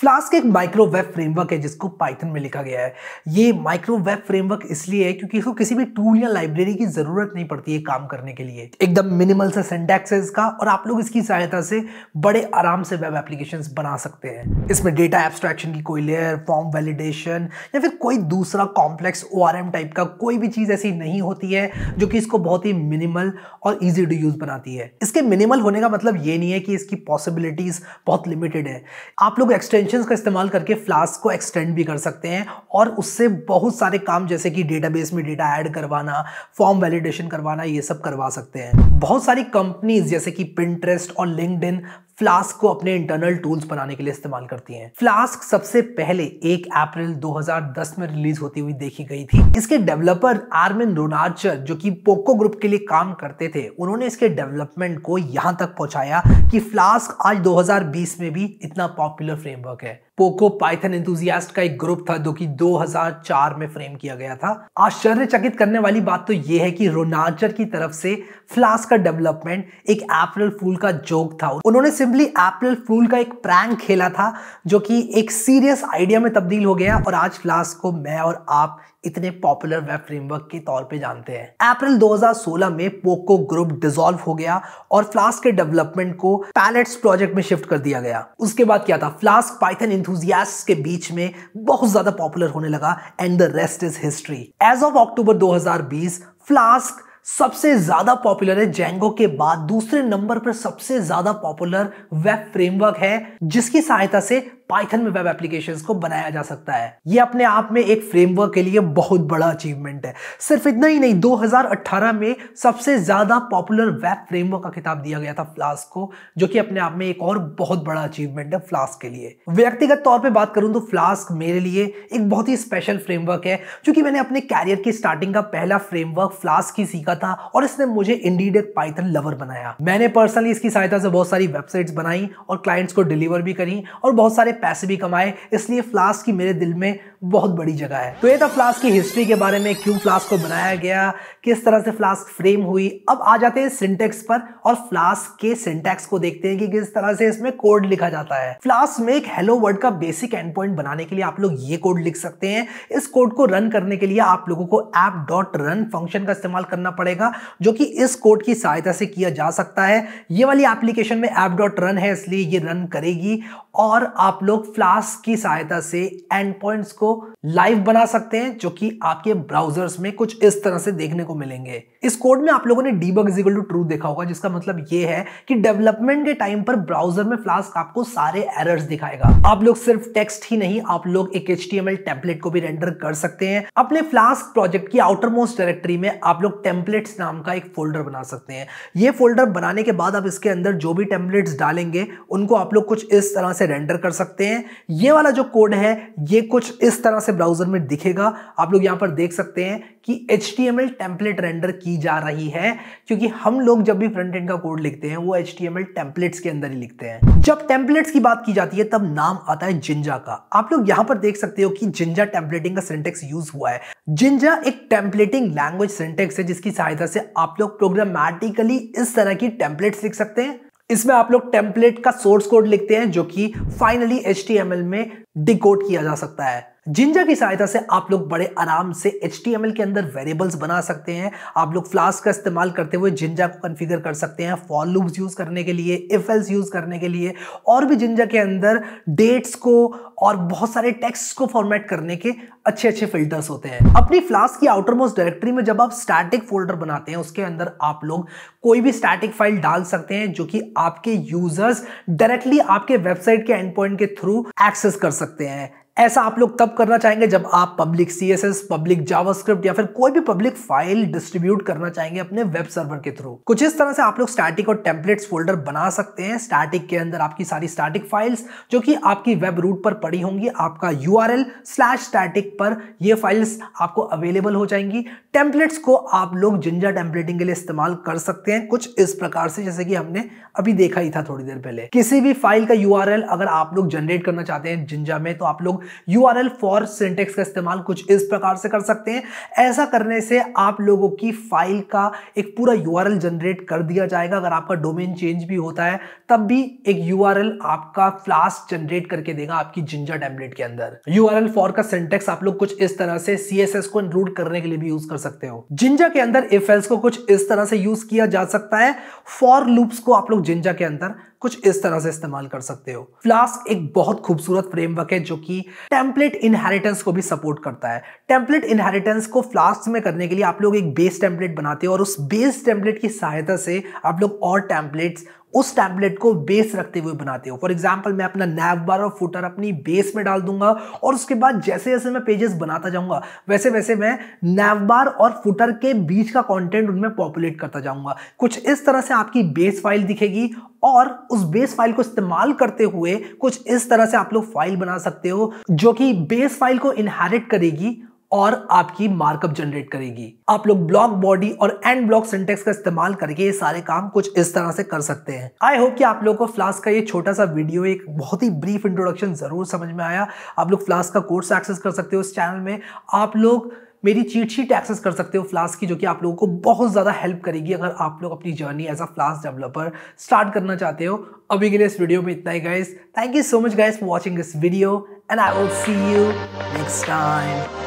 flask एक web framework है जिसको पाइथन में लिखा गया है ये माइक्रोवेब फ्रेमवर्क इसलिए है क्योंकि इसको किसी भी टूल या लाइब्रेरी की ज़रूरत नहीं पड़ती है काम करने के लिए एकदम मिनिमल सा है इसका और आप लोग इसकी सहायता से बड़े आराम से वेब एप्लीकेशन बना सकते हैं इसमें डेटा एब्स्ट्रैक्शन की कोई लेयर फॉर्म वैलिडेशन या फिर कोई दूसरा कॉम्प्लेक्स ओ टाइप का कोई भी चीज़ ऐसी नहीं होती है जो कि इसको बहुत ही मिनिमल और ईजी टू यूज़ बनाती है इसके मिनिमल होने का मतलब ये नहीं है कि इसकी पॉसिबिलिटीज़ बहुत लिमिटेड है आप लोग एक्सटेंशन एक्सटेंशन का इस्तेमाल करके फ्लास्क को एक्सटेंड भी कर सकते हैं और उससे बहुत सारे काम जैसे कि डेटाबेस में डेटा ऐड करवाना फॉर्म वैलिडेशन करवाना ये सब करवा सकते हैं बहुत सारी कंपनीज जैसे कि पिंट्रेस्ट और लिंकड फ्लास्क को अपने इंटरनल टूल्स बनाने के लिए इस्तेमाल करती हैं फ्लास्क सबसे पहले 1 अप्रैल 2010 में रिलीज होती हुई देखी गई थी इसके डेवलपर आर्मिन रोनाचर जो कि पोको ग्रुप के लिए काम करते थे उन्होंने इसके डेवलपमेंट को यहां तक पहुंचाया कि फ्लास्क आज 2020 में भी इतना पॉपुलर फ्रेमवर्क है पोको पाइथन एंथुजियास्ट का एक ग्रुप था जो कि 2004 में फ्रेम किया गया था आश्चर्यचकित करने वाली बात तो यह है कि रोनाचर की तरफ से फ्लास का डेवलपमेंट एक एप्रल फूल का जोक था उन्होंने सिंपली एप्रल फूल का एक प्रैंक खेला था जो कि एक सीरियस आइडिया में तब्दील हो गया और आज फ्लास को मैं और आप इतने पॉपुलर वेब फ्रेमवर्क के तौर पे जानते हैं अप्रैल 2016 में पोको ग्रुप डिसॉल्व हो गया और फ्लास्क के डेवलपमेंट को पैलेट्स प्रोजेक्ट में शिफ्ट कर दिया गया उसके बाद क्या था फ्लास्क पाइथन इंथुजियास के बीच में बहुत ज्यादा पॉपुलर होने लगा and the rest is history as of October 2020 Flask सबसे ज्यादा पॉपुलर है जेंगो के बाद दूसरे नंबर पर सबसे ज्यादा पॉपुलर वेब फ्रेमवर्क है जिसकी सहायता से पाइथन में वेब एप्लीकेशन को बनाया जा सकता है ये अपने आप में एक फ्रेमवर्क के लिए बहुत बड़ा अचीवमेंट है सिर्फ इतना ही नहीं 2018 में सबसे ज़्यादा पॉपुलर वेब फ्रेमवर्क का खिताब दिया गया था फ्लास्क को जो कि अपने आप में एक और बहुत बड़ा अचीवमेंट है फ्लास्क के लिए व्यक्तिगत तौर पर बात करूं तो फ्लास्क मेरे लिए एक बहुत ही स्पेशल फ्रेमवर्क है क्योंकि मैंने अपने कैरियर की स्टार्टिंग का पहला फ्रेमवर्क फ्लास्क ही सीखा था और इसने मुझे इंडीड एक पाइथन लवर बनाया मैंने पर्सनली इसकी सहायता से बहुत सारी वेबसाइट्स बनाई और क्लाइंट्स को डिलीवर भी करी और बहुत सारे पैसे भी कमाए इसलिए फ्लास्क की मेरे दिल में बहुत बड़ी जगह है तो ये था फ्लास्क की हिस्ट्री के बारे में क्यों फ्लास्क को बनाया गया किस तरह से फ्लास्क फ्रेम हुई अब आ जाते हैं सिंटेक्स पर और फ्लास्क के सिंटेक्स को देखते हैं कि किस तरह से इसमें कोड लिखा जाता है फ्लास्क में एक हेलो वर्ड का बेसिक एंड पॉइंट बनाने के लिए आप लोग ये कोड लिख सकते हैं इस कोड को रन करने के लिए आप लोगों को ऐप डॉट रन फंक्शन का इस्तेमाल करना पड़ेगा जो कि इस कोड की सहायता से किया जा सकता है ये वाली एप्लीकेशन में ऐप डॉट रन है इसलिए ये रन करेगी और आप लोग फ्लास्क की सहायता से एंड पॉइंट्स को लाइव बना सकते हैं जो कि आपके ब्राउजर्स में कुछ इस तरह से देखने को मिलेंगे इस कोड में आप लोगों ने डीबग इजिकल टू ट्रू देखा होगा जिसका मतलब यह है कि डेवलपमेंट के टाइम पर ब्राउजर में फ्लास्क आपको सारे एरर्स दिखाएगा आप लोग सिर्फ टेक्स्ट ही नहीं आप लोग एक एच टेम्पलेट को भी रेंडर कर सकते हैं अपने फ्लास्क प्रोजेक्ट की आउटर मोस्ट डायरेक्टरी में आप लोग टेम्पलेट्स नाम का एक फोल्डर बना सकते हैं ये फोल्डर बनाने के बाद आप इसके अंदर जो भी टेम्पलेट्स डालेंगे उनको आप लोग कुछ इस तरह से रेंडर कर सकते सकते हैं ये वाला जो कोड है ये कुछ इस तरह से ब्राउजर में दिखेगा आप लोग यहाँ पर देख सकते हैं कि एच टेम्पलेट रेंडर की जा रही है क्योंकि हम लोग जब भी फ्रंट एंड का कोड लिखते हैं वो एच टेम्पलेट्स के अंदर ही लिखते हैं जब टेम्पलेट्स की बात की जाती है तब नाम आता है जिंजा का आप लोग यहाँ पर देख सकते हो कि जिंजा टेम्पलेटिंग का सिंटेक्स यूज हुआ है जिंजा एक टेम्पलेटिंग लैंग्वेज सिंटेक्स है जिसकी सहायता से आप लोग प्रोग्रामेटिकली इस तरह की टेम्पलेट्स लिख सकते हैं इसमें आप लोग टेम्पलेट का सोर्स कोड लिखते हैं जो कि फाइनली एच में डिकोड किया जा सकता है जिंजा की सहायता से आप लोग बड़े आराम से एच के अंदर वेरिएबल्स बना सकते हैं आप लोग फ्लास्क का इस्तेमाल करते हुए जिंजा को कन्फिगर कर सकते हैं फॉल लूप्स यूज़ करने के लिए इफ एल्स यूज़ करने के लिए और भी जिंजा के अंदर डेट्स को और बहुत सारे टेक्स्ट को फॉर्मेट करने के अच्छे अच्छे फिल्टर्स होते हैं अपनी फ्लास्क की आउटर मोस्ट डायरेक्टरी में जब आप स्टैटिक फोल्डर बनाते हैं उसके अंदर आप लोग कोई भी स्टैटिक फाइल डाल सकते हैं जो कि आपके यूजर्स डायरेक्टली आपके वेबसाइट के एंड पॉइंट के थ्रू एक्सेस कर सकते हैं ऐसा आप लोग तब करना चाहेंगे जब आप public C S S public JavaScript या फिर कोई भी पब्लिक फाइल डिस्ट्रीब्यूट करना चाहेंगे अपने वेब सर्वर के थ्रू कुछ इस तरह से आप लोग स्टैटिक और टेम्पलेट्स फोल्डर बना सकते हैं स्टैटिक के अंदर आपकी सारी स्टैटिक फाइल्स जो कि आपकी वेब रूट पर पड़ी होंगी आपका U R L slash static पर ये फाइल्स आपको अवेलेबल हो जाएंगी टेम्पलेट्स को आप लोग जिंजा टेम्पलेटिंग के लिए इस्तेमाल कर सकते हैं कुछ इस प्रकार से जैसे कि हमने अभी देखा ही था थोड़ी देर पहले किसी भी फाइल का यू अगर आप लोग जनरेट करना चाहते हैं जिंजा में तो आप लोग U R L for syntax का इस्तेमाल कुछ इस प्रकार से कर सकते हैं ऐसा करने से आप लोगों की फाइल का एक पूरा यूआरएल जनरेट कर दिया जाएगा अगर आपका डोमेन चेंज भी होता है तब भी एक यूआरएल आपका फ्लास्ट जनरेट करके देगा आपकी जिंजर टेम्पलेट के अंदर यूआरएल फॉर का सिंटेक्स आप लोग कुछ इस तरह से सीएसएस को इंक्लूड करने के लिए भी यूज कर सकते हो जिंजा के अंदर इफेल्स को कुछ इस तरह से यूज किया जा सकता है फॉर लूप्स को आप लोग जिंजा के अंदर कुछ इस तरह से इस्तेमाल कर सकते हो फ्लास्क एक बहुत खूबसूरत फ्रेमवर्क है जो कि टेम्पलेट इनहेरिटेंस को भी सपोर्ट करता है टेम्पलेट इनहेरिटेंस को फ्लास्क में करने के लिए आप लोग एक बेस टेम्पलेट बनाते हो और उस बेस टेम्पलेट की सहायता से आप लोग और टेम्पलेट्स उस टैबलेट को बेस रखते हुए बनाते हो फॉर एग्जाम्पल मैं अपना नैव बार और फुटर अपनी बेस में डाल दूंगा और उसके बाद जैसे जैसे मैं पेजेस बनाता जाऊंगा वैसे वैसे मैं नैव बार और फुटर के बीच का कॉन्टेंट उनमें पॉपुलेट करता जाऊंगा कुछ इस तरह से आपकी बेस फाइल दिखेगी और उस बेस फाइल को इस्तेमाल करते हुए कुछ इस तरह से आप लोग फाइल बना सकते हो जो कि बेस फाइल को इनहेरिट करेगी और आपकी मार्कअप जनरेट करेगी आप लोग ब्लॉक बॉडी और एंड ब्लॉक सिंटेक्स का इस्तेमाल करके ये सारे काम कुछ इस तरह से कर सकते हैं आई होप कि आप लोगों को फ्लास्क का ये छोटा सा वीडियो एक बहुत ही ब्रीफ इंट्रोडक्शन जरूर समझ में आया आप लोग फ्लास्क का कोर्स एक्सेस कर सकते हो इस चैनल में आप लोग मेरी चीट शीट एक्सेस कर सकते हो फ्लास्क की जो कि आप लोगों को बहुत ज़्यादा हेल्प करेगी अगर आप लोग अपनी journey as a Flask developer start करना चाहते हो अभी के लिए इस वीडियो में इतना ही guys thank you so much guys for watching this video and I will see you next time